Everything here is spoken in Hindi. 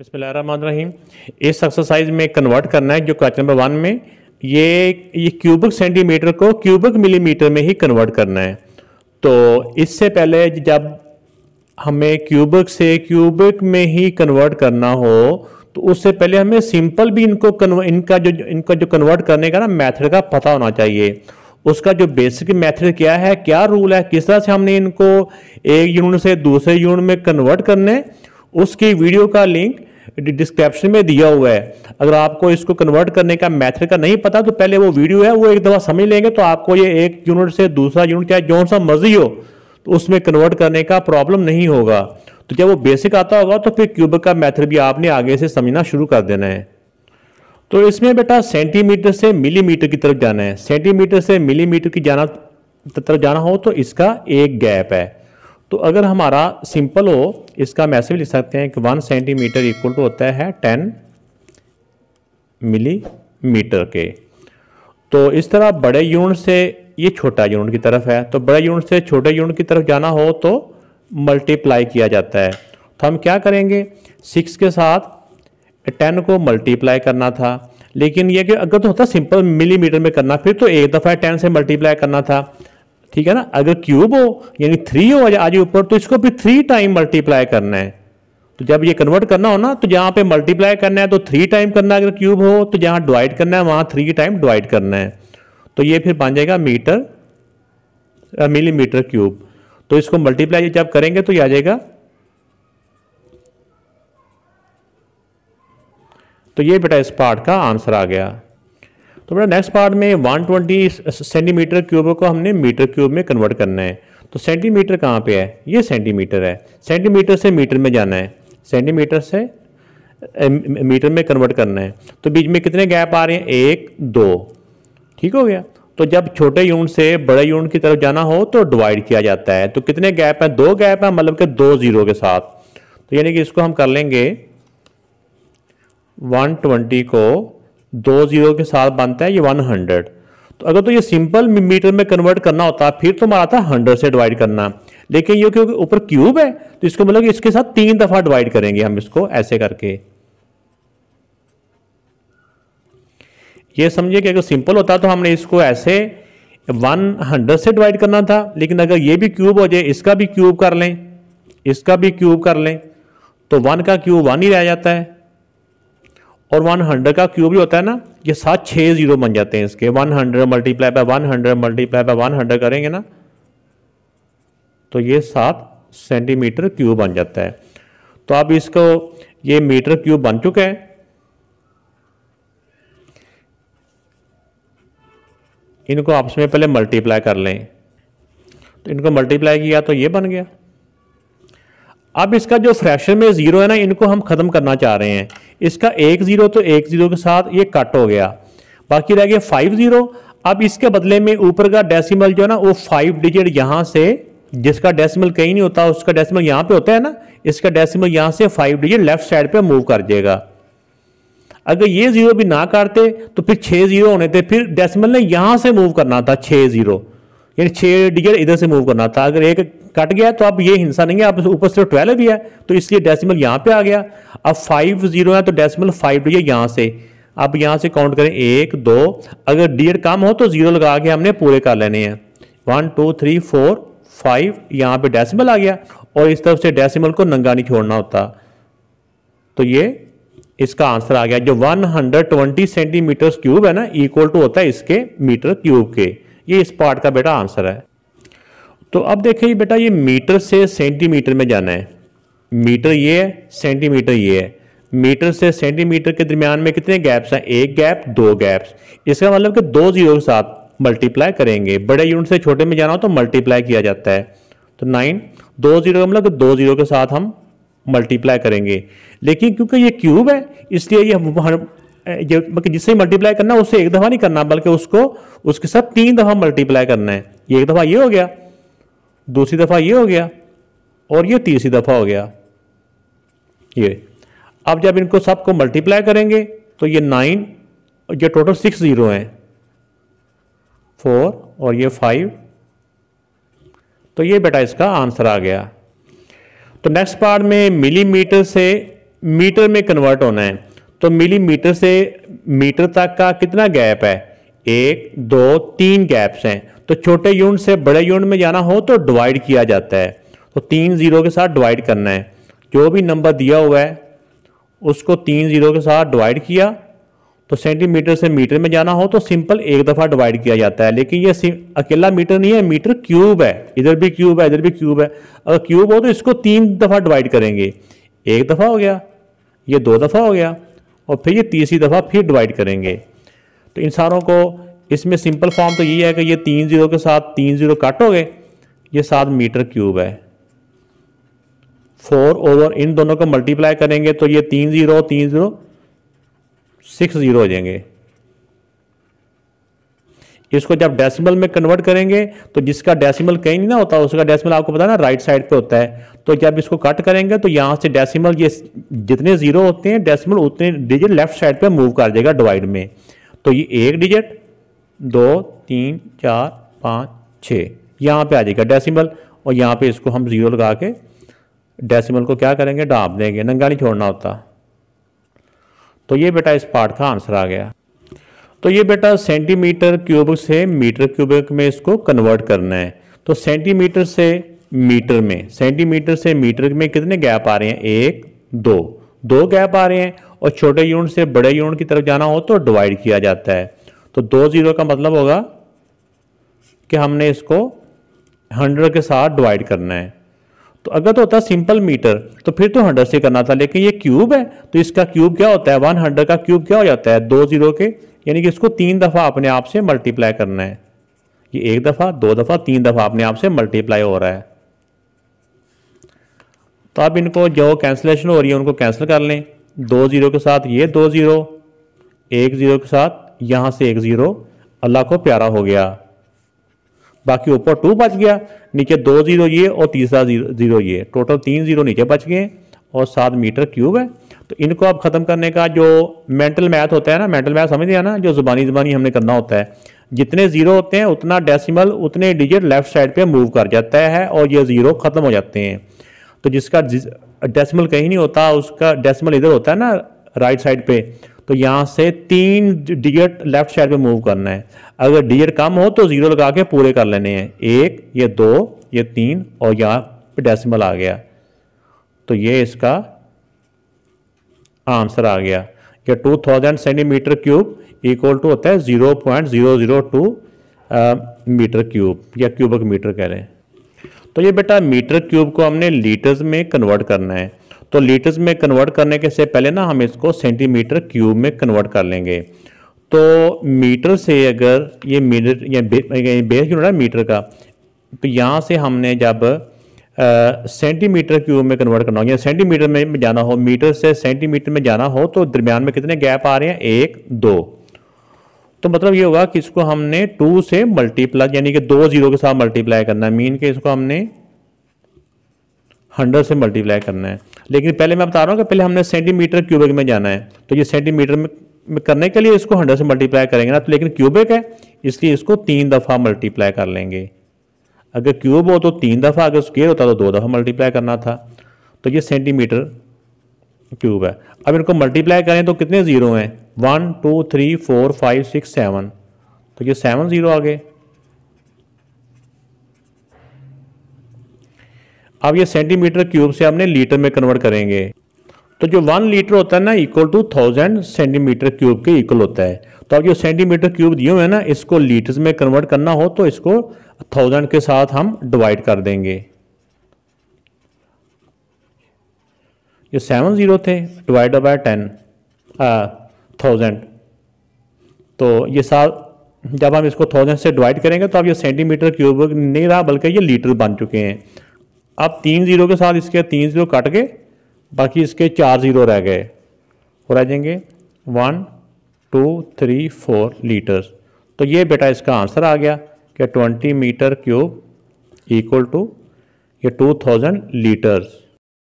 रहीम इस एक्सरसाइज में कन्वर्ट करना है जो क्वेश्चन नंबर वन में ये ये क्यूबिक सेंटीमीटर को क्यूबिक मिलीमीटर में ही कन्वर्ट करना है तो इससे पहले जब हमें क्यूबिक से क्यूबिक में ही कन्वर्ट करना हो तो उससे पहले हमें सिंपल भी इनको कन्वर्ट इनका जो इनका जो कन्वर्ट करने का ना मेथड का पता होना चाहिए उसका जो बेसिक मेथड क्या है क्या रूल है किस तरह से हमने इनको एक यूनिट से दूसरे यूनिट में कन्वर्ट करने उसकी वीडियो का लिंक डिस्क्रिप्शन में दिया हुआ है अगर आपको इसको कन्वर्ट करने का मेथड का नहीं पता तो पहले वो वीडियो है वो एक दफ़ा समझ लेंगे तो आपको ये एक यूनिट से दूसरा यूनिट चाहे जो सा मर्जी हो तो उसमें कन्वर्ट करने का प्रॉब्लम नहीं होगा तो जब वो बेसिक आता होगा तो फिर क्यूब का मेथड भी आपने आगे से समझना शुरू कर देना है तो इसमें बेटा सेंटीमीटर से मिलीमीटर की तरफ जाना है सेंटीमीटर से मिलीमीटर की जाना तरफ जाना हो तो इसका एक गैप है तो अगर हमारा सिंपल हो इसका मैसेज लिख सकते हैं कि वन सेंटीमीटर इक्वल टू होता है टेन मिलीमीटर के तो इस तरह बड़े यूनिट से ये छोटा यूनिट की तरफ है तो बड़े यूनिट से छोटे यूनिट की तरफ जाना हो तो मल्टीप्लाई किया जाता है तो हम क्या करेंगे सिक्स के साथ टेन को मल्टीप्लाई करना था लेकिन ये कि अगर तो होता सिंपल मिलीमीटर में करना फिर तो एक दफ़ा टेन से मल्टीप्लाई करना था ठीक है ना अगर क्यूब हो यानी थ्री हो आज ऊपर तो इसको भी थ्री टाइम मल्टीप्लाई करना है तो जब ये कन्वर्ट करना हो ना तो जहां पे मल्टीप्लाई करना है तो थ्री टाइम करना अगर क्यूब हो तो जहां डिवाइड करना है वहां थ्री टाइम डिवाइड करना है तो ये फिर बन जाएगा मीटर मिलीमीटर क्यूब तो इसको मल्टीप्लाई जब करेंगे तो ये आ जाएगा तो ये बेटा इस पार्ट का आंसर आ गया तो बेटा नेक्स्ट पार्ट में 120 सेंटीमीटर क्यूब को हमने मीटर क्यूब में कन्वर्ट करना है तो सेंटीमीटर कहाँ पे है ये सेंटीमीटर है सेंटीमीटर से मीटर में जाना है सेंटीमीटर से मीटर में कन्वर्ट करना है तो बीच में कितने गैप आ रहे हैं एक दो ठीक हो गया तो जब छोटे यूनिट से बड़े यूनिट की तरफ जाना हो तो डिवाइड किया जाता है तो कितने गैप हैं दो गैप हैं मतलब के दो जीरो के साथ तो यानी कि इसको हम कर लेंगे 120 को दो जीरो के साथ बनता है ये वन हंड्रेड तो अगर तो ये सिंपल मीटर में कन्वर्ट करना होता फिर तो मारा था हंड्रेड से डिवाइड करना लेकिन ये क्योंकि ऊपर क्यूब है तो इसको मतलब इसके साथ तीन दफ़ा डिवाइड करेंगे हम इसको ऐसे करके ये समझिए कि अगर सिंपल होता तो हमने इसको ऐसे वन हंड्रेड से डिवाइड करना था लेकिन अगर ये भी क्यूब हो जाए इसका भी क्यूब कर लें इसका भी क्यूब कर लें तो वन का क्यूब वन ही रह जाता है और वन हंड्रेड का क्यूब जो होता है ना ये सात छः जीरो बन जाते हैं इसके one hundred multiply by one hundred multiply by one hundred करेंगे ना तो ये सात सेंटीमीटर क्यूब बन जाता है तो अब इसको ये मीटर क्यूब बन चुका है इनको आपस में पहले मल्टीप्लाई कर लें तो इनको मल्टीप्लाई किया तो ये बन गया अब इसका जो फ्रैक्शन में ज़ीरो है ना इनको हम ख़त्म करना चाह रहे हैं इसका एक ज़ीरो तो एक ज़ीरो के साथ ये कट हो गया बाकी रह गया फाइव ज़ीरो अब इसके बदले में ऊपर का डेसिमल जो है ना वो फाइव डिजिट यहाँ से जिसका डेसिमल कहीं नहीं होता उसका डेसिमल यहाँ पे होता है ना इसका डेसिमल यहाँ से फाइव डिजिट लेफ्ट साइड पे मूव कर देगा अगर ये ज़ीरो भी ना काटते तो फिर छः ज़ीरो होने थे फिर डेसिमल ने यहाँ से मूव करना था छः ज़ीरो यानी छः डिजिट इधर से मूव करना था अगर एक कट गया तो अब ये हिंसा नहीं है अब ऊपर सिर्फ ट्वेल्व ही है तो इसलिए डेसिमल यहाँ पे आ गया अब फाइव जीरो है तो डेसिमल फाइव डिजिट है यहाँ से अब यहाँ से काउंट करें एक दो अगर डेढ़ कम हो तो जीरो लगा के हमने पूरे कर लेने हैं one two three four five यहाँ पे डेसिमल आ गया और इस तरफ से डेसिमल को नंगा नहीं छोड़ना होता तो ये इसका आंसर आ गया जो 120 सेंटीमीटर क्यूब है ना इक्वल टू होता है इसके मीटर क्यूब के ये इस पार्ट का बेटा आंसर है तो अब देखिए बेटा ये मीटर से सेंटीमीटर में जाना है मीटर ये है सेंटीमीटर ये है मीटर से सेंटीमीटर के दरमियान में कितने गैप्स हैं एक गैप दो गैप्स इसका मतलब कि दो जीरो के साथ मल्टीप्लाई करेंगे बड़े यूनिट से छोटे में जाना हो तो मल्टीप्लाई किया जाता है तो नाइन दो जीरो का मतलब दो जीरो के साथ हम मल्टीप्लाई करेंगे लेकिन क्योंकि ये क्यूब है इसलिए ये हम ये मतलब जिससे मल्टीप्लाई करना है उसे एक दफ़ा नहीं करना बल्कि उसको उसके साथ तीन दफ़ा मल्टीप्लाई करना है एक दफ़ा ये हो गया दूसरी दफ़ा ये हो गया और ये तीसरी दफ़ा हो गया ये अब जब इनको सबको मल्टीप्लाई करेंगे तो ये नाइन ये टोटल सिक्स ज़ीरो हैं फोर और ये फाइव तो ये बेटा इसका आंसर आ गया तो नेक्स्ट पार्ट में मिलीमीटर से मीटर में कन्वर्ट होना है तो मिलीमीटर से मीटर तक का कितना गैप है एक दो तीन गैप्स हैं तो छोटे यूनिट से बड़े यूनिट में जाना हो तो डिवाइड किया जाता है तो तीन ज़ीरो के साथ डिवाइड करना है जो भी नंबर दिया हुआ है उसको तीन ज़ीरो के साथ डिवाइड किया तो सेंटीमीटर से मीटर में जाना हो तो सिंपल एक दफ़ा डिवाइड किया जाता है लेकिन ये अकेला मीटर नहीं है मीटर क्यूब है इधर भी क्यूब है इधर भी क्यूब है अगर क्यूब हो तो इसको तीन दफ़ा डिवाइड करेंगे एक दफ़ा हो गया ये दो दफ़ा हो गया और फिर ये तीसरी दफ़ा फिर डिवाइड करेंगे तो इन सारों को इसमें सिंपल फॉर्म तो यही है कि ये तीन जीरो के साथ तीन जीरो कट हो गए ये सात मीटर क्यूब है फोर ओवर इन दोनों को मल्टीप्लाई करेंगे तो ये तीन जीरो तीन जीरो सिक्स जीरो हो जाएंगे इसको जब डेसिमल में कन्वर्ट करेंगे तो जिसका डेसिमल कहीं नहीं ना होता उसका डेसिमल आपको पता ना राइट साइड पे होता है तो जब इसको कट करेंगे तो यहां से डेसिमल ये जितने जीरो होते हैं डेसिमल उतने डिजिट लेफ्ट साइड पे मूव कर देगा डिवाइड में तो ये एक डिजिट दो तीन चार पाँच छः यहाँ पे आ जाएगा डेसिमल और यहाँ पे इसको हम ज़ीरो लगा के डेसिमल को क्या करेंगे डाप देंगे नंगा नहीं छोड़ना होता तो ये बेटा इस पार्ट का आंसर आ गया तो ये बेटा सेंटीमीटर क्यूब से मीटर क्यूबिक में इसको कन्वर्ट करना है तो सेंटीमीटर से मीटर में सेंटीमीटर से मीटर में कितने गैप आ रहे हैं एक दो दो गैप आ रहे हैं और छोटे यूनिट से बड़े यूनिट की तरफ जाना हो तो डिवाइड किया जाता है तो दो ज़ीरो का मतलब होगा कि हमने इसको हंड्रेड के साथ डिवाइड करना है तो अगर तो होता सिंपल मीटर तो फिर तो हंड्रेड से करना था लेकिन ये क्यूब है तो इसका क्यूब क्या होता है वन हंड्रेड का क्यूब क्या हो जाता है दो जीरो के यानी कि इसको तीन दफ़ा अपने आप से मल्टीप्लाई करना है ये एक दफ़ा दो दफ़ा तीन दफ़ा अपने आप से मल्टीप्लाई हो रहा है तो अब इनको जो कैंसिलेशन हो रही है उनको कैंसिल कर लें दो ज़ीरो के साथ ये दो ज़ीरो एक ज़ीरो के साथ यहाँ से एक ज़ीरो अल्लाह को प्यारा हो गया बाकी ऊपर टू बच गया नीचे दो ज़ीरो ये और तीसरा ज़ीरो ये टोटल तीन ज़ीरो नीचे बच गए और सात मीटर क्यूब है तो इनको अब ख़त्म करने का जो मेंटल मैथ होता है ना मेंटल मैथ समझ लिया ना जो ज़ुबानी ज़ुबानी हमने करना होता है जितने ज़ीरो होते हैं उतना डेसिमल उतने डिजिट लेफ़्ट साइड पे मूव कर जाता है और ये ज़ीरो ख़त्म हो जाते हैं तो जिसका डेसिमल कहीं नहीं होता उसका डेसिमल इधर होता है ना राइट साइड पे तो यहाँ से तीन डिजिट लेफ्ट साइड पे मूव करना है अगर डिजिट कम हो तो जीरो लगा के पूरे कर लेने हैं एक ये दो ये तीन और यहाँ पे डेसिमल आ गया तो ये इसका आंसर आ गया two 2000 centimetre cube equal to होता है 0.002 मीटर क्यूब या क्यूबक मीटर कह रहे हैं तो ये बेटा मीटर क्यूब को हमने लीटर्स में कन्वर्ट करना है तो लीटर्स में कन्वर्ट करने के से पहले ना हम इसको सेंटीमीटर क्यूब में कन्वर्ट कर लेंगे तो मीटर से अगर ये मीटर या बेस यूनिट है मीटर का तो यहाँ से हमने जब सेंटीमीटर क्यूब में कन्वर्ट करना हो या सेंटीमीटर में जाना हो मीटर से सेंटीमीटर में जाना हो तो दरमियान में कितने गैप आ रहे हैं एक दो तो मतलब ये होगा कि इसको हमने टू से मल्टीप्लाई यानी कि दो जीरो के साथ मल्टीप्लाई करना है मीन के इसको हमने हंड्रेड से मल्टीप्लाई करना है लेकिन पहले मैं बता रहा हूँ कि पहले हमने सेंटीमीटर क्यूबिक में जाना है तो ये सेंटीमीटर में करने के लिए इसको हंड्रेड से मल्टीप्लाई करेंगे ना तो लेकिन क्यूबिक है इसलिए इसको तीन दफ़ा मल्टीप्लाई कर लेंगे अगर क्यूब हो तो तीन दफ़ा अगर स्केयर होता तो दो दफ़ा मल्टीप्लाई करना था तो ये सेंटीमीटर क्यूब है अब इनको मल्टीप्लाई करें तो कितने ज़ीरो हैं one two three four five six seven तो ये सेवन ज़ीरो आ गए अब ये सेंटीमीटर क्यूब से हमने लीटर में कन्वर्ट करेंगे तो जो वन लीटर होता है ना equal to thousand centimetre cube के इक्वल होता है तो अब जो सेंटीमीटर क्यूब दिए हुए हैं ना इसको लीटर्स में कन्वर्ट करना हो तो इसको थाउजेंड के साथ हम डिवाइड कर देंगे ये सेवन ज़ीरो थे डिवाइड बाय टेन थाउजेंड तो ये साल जब हम इसको थाउजेंड से डिवाइड करेंगे तो अब ये सेंटीमीटर क्यूब नहीं रहा बल्कि ये लीटर बन चुके हैं अब तीन ज़ीरो के साथ इसके तीन ज़ीरो कट गए बाकी इसके चार ज़ीरो रह गए और रह जाएंगे one two three four litres तो ये बेटा इसका आंसर आ गया कि twenty metre cube equal to ये टू थाउजेंड लीटर्स